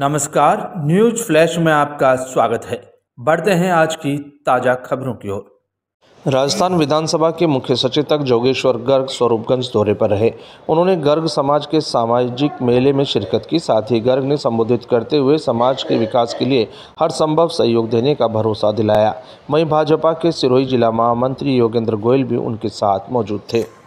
नमस्कार news flash में आपका स्वागत है बढ़ते हैं आज की ताज़ा खबरों की ओर राजस्थान विधानसभा के मुख्य सचेतक जोगेश्वर गर्ग स्वरूपगंज दौरे पर रहे उन्होंने गर्ग समाज के सामाजिक मेले में शिरकत की साथ ही गर्ग ने संबोधित करते हुए समाज के विकास के लिए हर संभव सहयोग देने का भरोसा दिलाया वहीं भाजपा के सिरोही जिला महामंत्री योगेंद्र गोयल भी उनके साथ मौजूद थे